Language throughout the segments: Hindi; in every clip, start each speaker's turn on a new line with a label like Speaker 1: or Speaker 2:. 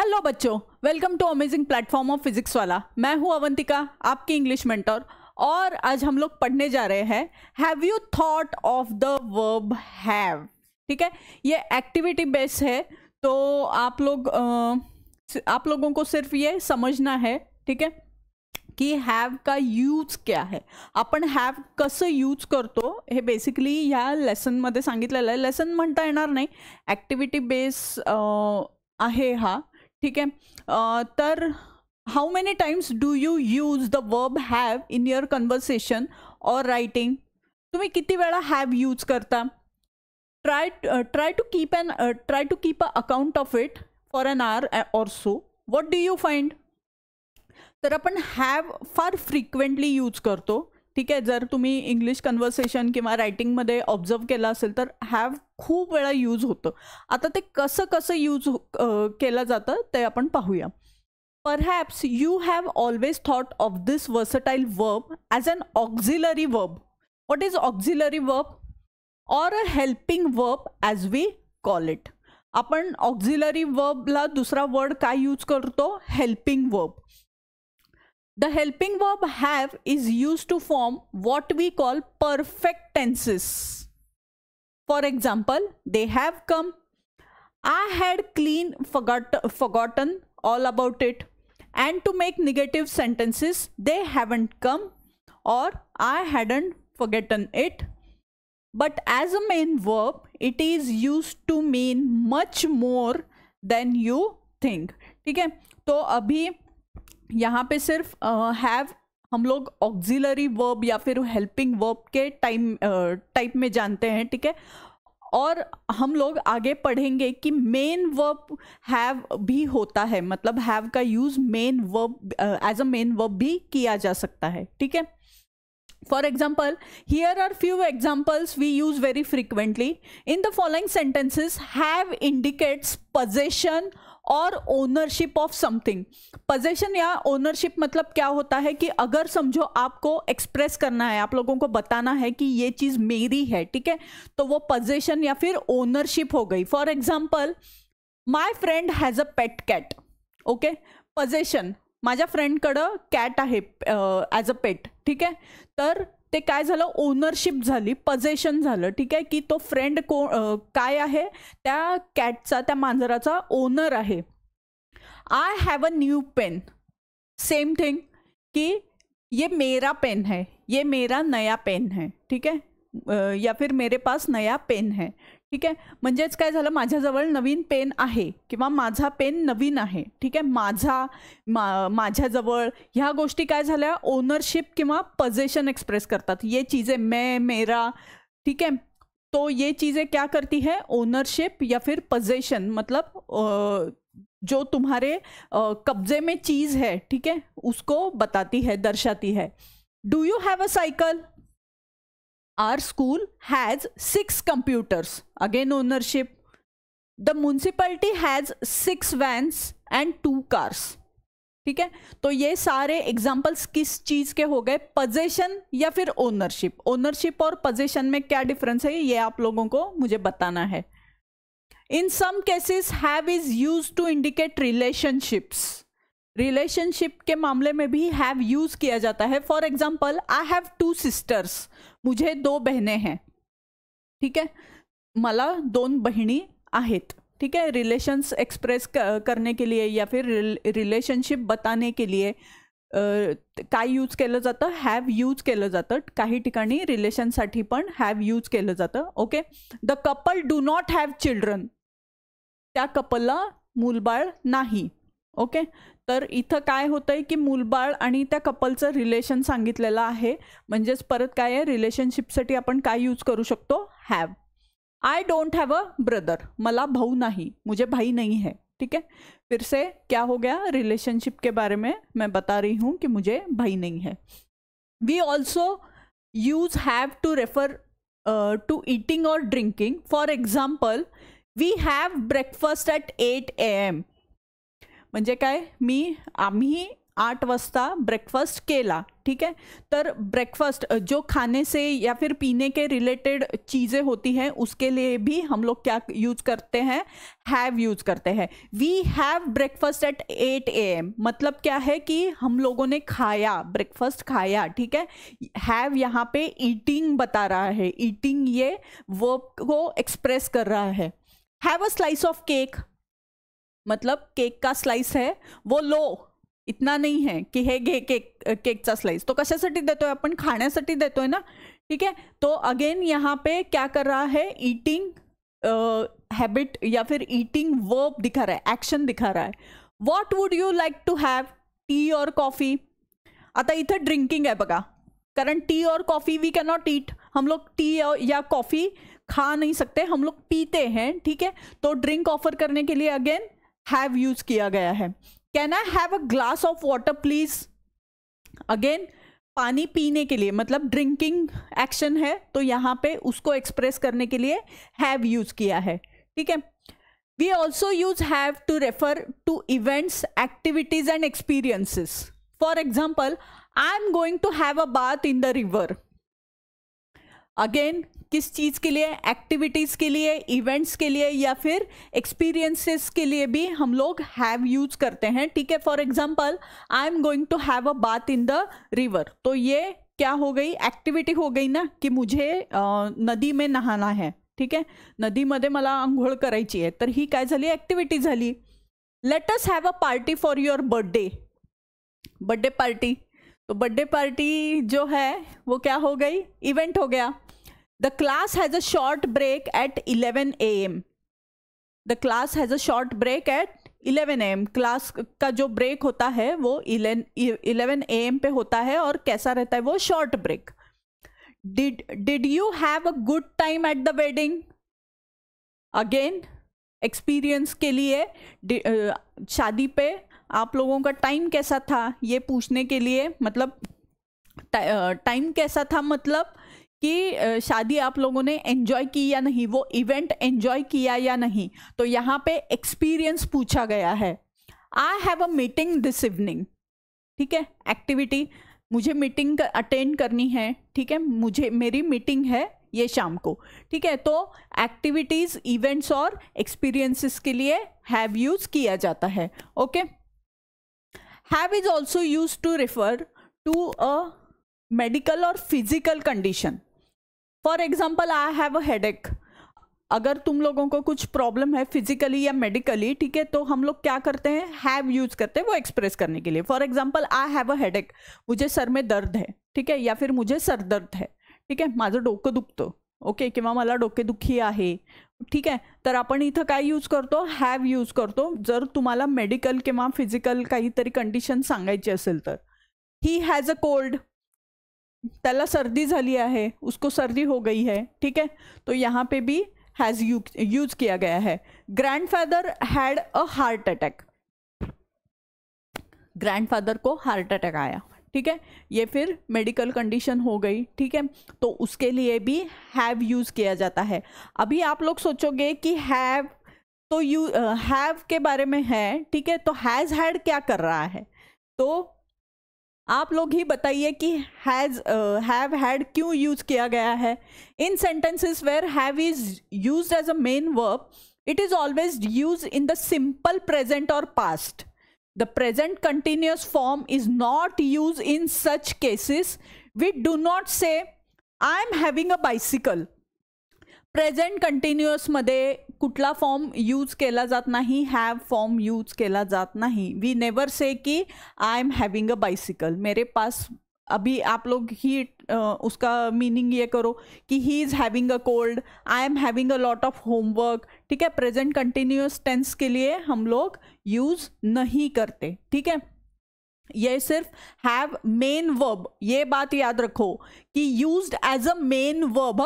Speaker 1: हेलो बच्चों welcome to amazing platform of physics वाला मैं हूं अवंतिका आपकी इंग्लिश मेंटर और आज हम लोग पढ़ने जा रहे हैं have you thought of the verb have ठीक है ये एक्टिविटी बेस्ड है तो आप लोग आ, आप लोगों को सिर्फ ये समझना है ठीक है कि हैव का यूज क्या है अपन हैव कस यूज करतो हे बेसिकली ह्या लेसनमध्ये सांगितलेलं आहे लेसन म्हणता येणार नाही ॲक्टिव्हिटी बेस आहे हा ठीक है तर how many times do you use the verb have in your conversation और राइटिंग तुम्हें कितनी वेला हैव यूज करता try try to keep an try to keep a account of it for an hour or so what do you find तर आपण हॅव फार फ्रिक्वेंटली यूज करतो ठीक आहे जर तुम्ही इंग्लिश कन्व्हर्सेशन किंवा रायटिंगमध्ये ऑब्झर्व केला असेल तर हॅव खूप वेळा यूज होतं आता ते कसं कसं यूज हो, केलं जातं ते आपण पाहूया perhaps you have always thought of this versatile verb as an auxiliary verb what is auxiliary verb or a helping verb as we call it आपण ऑक्झिलरी वर्बला दुसरा वर्ड काय यूज करतो helping verb The helping verb have is used to form what we call perfect tenses. For example, they have come. I had clean forgot, forgotten all about it. And to make negative sentences, they haven't come or I hadn't forgotten it. But as a main verb, it is used to mean much more than you think. ठीक है तो अभी यहाँ पे सिर्फ हैव uh, हम लोग ऑक्जिलरी वर्ब या फिर हेल्पिंग वर्ब के टाइम टाइप में जानते हैं ठीक है और हम लोग आगे पढ़ेंगे कि मेन वर्ब हैव भी होता है मतलब हैव का use main verb as a main verb भी किया जा सकता है ठीक है for example here are few examples we use very frequently in the following sentences have indicates possession और ओनरशिप ऑफ समथिंग पोजेशन या ओनरशिप मतलब क्या होता है कि अगर समझो आपको एक्सप्रेस करना है आप लोगों को बताना है कि ये चीज़ मेरी है ठीक है तो वो पोजेशन या फिर ओनरशिप हो गई for example my friend has a pet cat okay possession माझ्या फ्रेंडकडं कॅट आहे ॲज अ पेट ठीक आहे तर ते काय झालं ओनरशिप झाली पजेशन झालं ठीक आहे की तो फ्रेंड को काय आहे त्या कॅटचा त्या मांजराचा ओनर आहे I have a new pen same thing की ये मेरा पेन है ये मेरा नया पेन है ठीक है या फिर मेरे पास नया पेन है ठीक आहे म्हणजेच काय नवीन पेन है किंवा माझा पेन नवीन आहे ठीक है माझा मा माझ्याजवळ ह्या गोष्टी काय ओनरशिप कि पजेशन एक्सप्रेस करता ये चीजें मैं मेरा ठीक है तो ये चीज़ें क्या करती है ओनरशिप या फिर पजेशन मतलब जो तुम्हारे कब्जे में चीज़ है ठीक है उसको बताती है दर्शाती है do you have a cycle our school has six computers. Again, ownership. The municipality has six vans and two cars. ठीक है तो ये सारे एग्जाम्पल्स किस चीज के हो गए पजेशन या फिर ओनरशिप ओनरशिप और पजेशन में क्या डिफरेंस है ये आप लोगों को मुझे बताना है in some cases have is use to indicate relationships relationship के मामले में भी हैव यूज किया जाता है for example I have two sisters मुझे दो बहने हैं ठीक है मला दोन बहिणी आहेत ठीक है रिलेशंस एक्सप्रेस करने के लिए या फिर रिलेशनशिप बताने के लिए काय यूज केलं जातं हॅव यूज केलं जातं काही ठिकाणी रिलेशनसाठी पण हॅव यूज केलं जातं okay the couple do not have children त्या कपलला मूलबाळ नाही ओके तर इथं काय होतंय की मूलबाळ आणि त्या कपलचं रिलेशन सांगितलेलं आहे म्हणजेच परत काय आहे रिलेशनशिपसाठी आपण काय यूज करू शकतो have I don't have a brother मला भाऊ नहीं मुझे भाई नहीं है ठीक है फिर से क्या हो गया रिलेशनशिप के बारे में मैं बता रही हूँ कि मुझे भाई नहीं है we also use have to refer to eating और drinking for example we have breakfast at eight A M म्हणजे काय मी आम्ही आठ वाजता ब्रेकफास्ट केला ठीक है तर ब्रेकफास्ट जो खाने से या फिर पीने के रिलेटेड चीज़ें होती हैं उसके लिए भी हम लोग क्या यूज करते हैं हैव यूज करते हैं we have breakfast at eight A M मतलब क्या है कि हम लोगों ने खाया ब्रेकफास्ट खाया ठीक है हैव यहाँ पे ईटिंग बता रहा है ईटिंग ये वर्क को एक्सप्रेस कर रहा है have a slice of cake मतलब केक का स्लाइस है वो लो इतना नहीं है कि हे घे केक केकचा स्लाइस तो कशासाठी देतोय आपण खाण्यासाठी देतोय ना ठीक आहे तो अगेन यहाँ पे क्या कर रहा है ईटिंग हैबिट uh, या फिर ईटिंग वर्ब दिखा रहा है एक्शन दिखा रहा है what would you like to have tea और कॉफी आता इथं ड्रिंकिंग आहे बघा कारण टी और coffee we can not eat हम लोग टी या कॉफ़ी खा नहीं सकते हम लोग पीते हैं ठीक है तो ड्रिंक ऑफर करने के लिए अगेन हैव यूज किया गया है can I have a glass of water please again पानी पीने के लिए मतलब ड्रिंकिंग एक्शन है तो यहाँ पे उसको एक्सप्रेस करने के लिए हैव यूज किया है ठीक है we also use have to refer to events activities and experiences for example I am going to have a bath in the river again किस चीज़ के लिए एक्टिविटीज़ के लिए इवेंट्स के लिए या फिर एक्सपीरियंसेस के लिए भी हम लोग हैव यूज करते हैं ठीक है for example I am going to have a bath in the river तो ये क्या हो गई एक्टिविटी हो गई ना कि मुझे नदी में नहाना है ठीक आहे नदीमध्ये मला आंघोळ करायची आहे तर ही काय झाली ॲक्टिव्हिटी झाली let's have a party for your birthday birthday party तो बर्थडे पार्टी जो है वो क्या हो गई इवेंट हो गया the class has a short break at eleven A M the class has a short break at A M class का जो ब्रेक होता है वो इलेवन ए एम पे होता है और कैसा रहता है वो short break did did you have a good time at the wedding again experience के लिए शादी पे आप लोगों का टाइम कैसा था ये पूछने के लिए मतलब टाइम कैसा था मतलब कि शादी आप लोगों ने एंजॉय की या नहीं वो इवेंट एंजॉय किया या नहीं तो यहाँ पे एक्सपीरियंस पूछा गया है I have a meeting this evening ठीक है एक्टिविटी मुझे मीटिंग कर, अटेंड करनी है ठीक है मुझे मेरी मीटिंग है ये शाम को ठीक है तो एक्टिविटीज़ इवेंट्स और एक्सपीरियंसेस के लिए हैव यूज़ किया जाता है okay okay? have is also used to refer to a medical or physical condition for example i have a headache अगर तुम लोगों को कुछ प्रॉब्लम है फिजिकली या मेडिकली ठीक है तो हम लोग क्या करते हैं हैव यूज करते हैं वो एक्सप्रेस करने के लिए for example I have a headache मुझे सर में दर्द है ठीक है या फिर मुझे सर दर्द है ठीक माजो माझं डोकं दुखतं ओके किंवा मला दुखी आहे ठीक आहे तर आपण इथं काय यूज करतो हॅव यूज करतो जर तुम्हाला मेडिकल किंवा फिजिकल काहीतरी कंडिशन सांगायची असेल तर ही हॅज अ कोल्ड त्याला सर्दी झाली है उसको सर्दी हो गई है ठीक है तो यहाँ पे भी हैज़ यू यूज किया गया है grandfather had a heart attack grandfather को हार्ट अटैक आया ठीक है ये फिर मेडिकल कंडीशन हो गई ठीक है तो उसके लिए भी हैव यूज़ किया जाता है अभी आप लोग सोचोगे कि हैव तो यू हैव के बारे में है ठीक है तो हैज़ हैड क्या कर रहा है तो आप लोग ही बताइए कि हैज़ हैव हैड क्यों यूज़ किया गया है in sentences where have is use as a main verb it is always use in the simple present और past The present continuous form is not used in such cases. We do not say, I am having a bicycle. Present कंटिन्युअसमध्ये कुठला फॉर्म यूज केला जात नाही हॅव फॉर्म यूज केला जात नाही वी नेवर से की I am having a bicycle मेरे पास अभी आप लोग ही उसका मीनिंग ये करो कि he is having a cold I am having a lot of homework ठीक है प्रेजेंट कंटिन्यूस टेंस के लिए हम लोग यूज़ नहीं करते ठीक है ये सिर्फ हैव मेन वर्ब ये बात याद रखो कि used as a main verb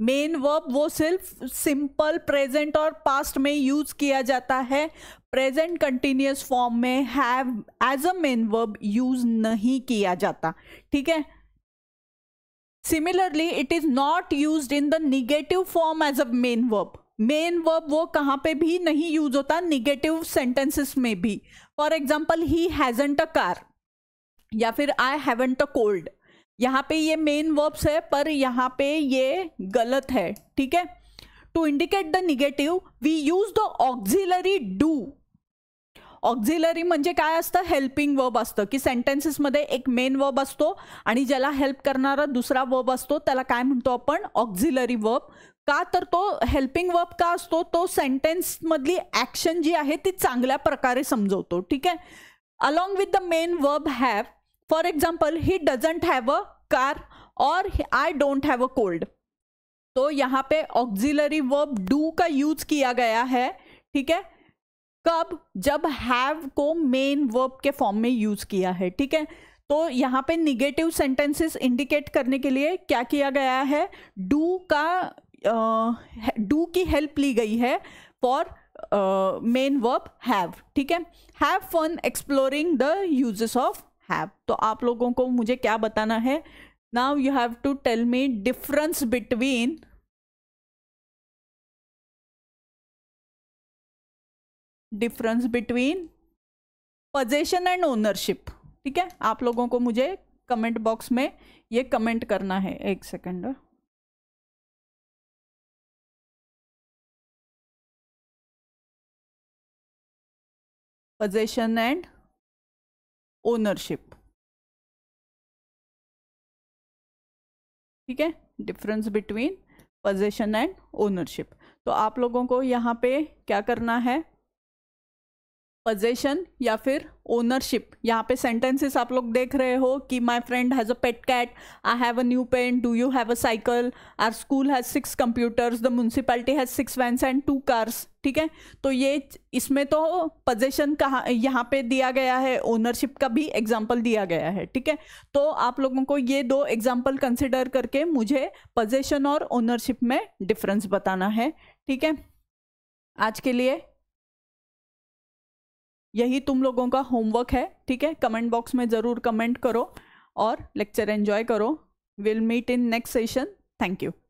Speaker 1: main verb वो सिर्फ सिंपल प्रेजेंट और पास्ट में यूज किया जाता है प्रेजेंट कंटिन्यूस फॉर्म में have as a main verb use नहीं किया जाता ठीक है similarly it is not use in the negative form as a main verb main verb वो कहाँ पे भी नहीं यूज होता निगेटिव सेंटेंसेस में भी for example he hasn't a car या फिर आई हैवेंट अ कोल्ड यहाँ पे ये मेन वर्ब्स है पर यहाँ पे ये गलत है ठीक है to indicate the negative we use the auxiliary do auxiliary म्हणजे काय असतं हेल्पिंग वर्ब असतं की सेंटेन्सेसमध्ये एक मेन वर्ब असतो आणि ज्याला हेल्प करणारा दुसरा वर्ब असतो त्याला काय म्हणतो आपण ऑक्झिलरी वर्ब का तर तो हेल्पिंग वर्ब का असतो तो सेंटेन्समधली ॲक्शन जी आहे ती चांगल्या प्रकारे समजवतो ठीक आहे along with the main verb have for example he doesn't have a car और I don't have a cold तो यहाँ पे ऑक्जिलरी वर्ब डू का यूज किया गया है ठीक है कब जब हैव को मेन वर्ब के फॉर्म में यूज किया है ठीक है तो यहाँ पे निगेटिव सेंटेंसेस इंडिकेट करने के लिए क्या किया गया है डू का डू की हेल्प ली गई है फॉर मेन वर्ब हैव ठीक है have fun exploring the uses of have तो आप लोगों को मुझे क्या बताना है now you have to tell me difference between difference between possession and ownership ठीक है आप लोगों को मुझे कमेंट बॉक्स में ये कमेंट करना है एक सेकेंड पोजेशन एंड ओनरशिप ठीक है difference between possession and ownership तो आप लोगों को यहाँ पे क्या करना है पोजेशन या फिर ओनरशिप यहाँ पे सेंटेंसेस आप लोग देख रहे हो कि my friend has a pet cat I have a new pen do you have a cycle our school has six computers the municipality has six vans and two cars ठीक है तो ये इसमें तो पोजेशन कहाँ यहाँ पे दिया गया है ओनरशिप का भी एग्जाम्पल दिया गया है ठीक है तो आप लोगों को ये दो एग्जाम्पल कंसिडर करके मुझे पोजेशन और ओनरशिप में डिफरेंस बताना है ठीक है आज के लिए यही तुम लोगों का होमवर्क है ठीक है कमेंट बॉक्स में ज़रूर कमेंट करो और लेक्चर एन्जॉय करो will meet in next session thank you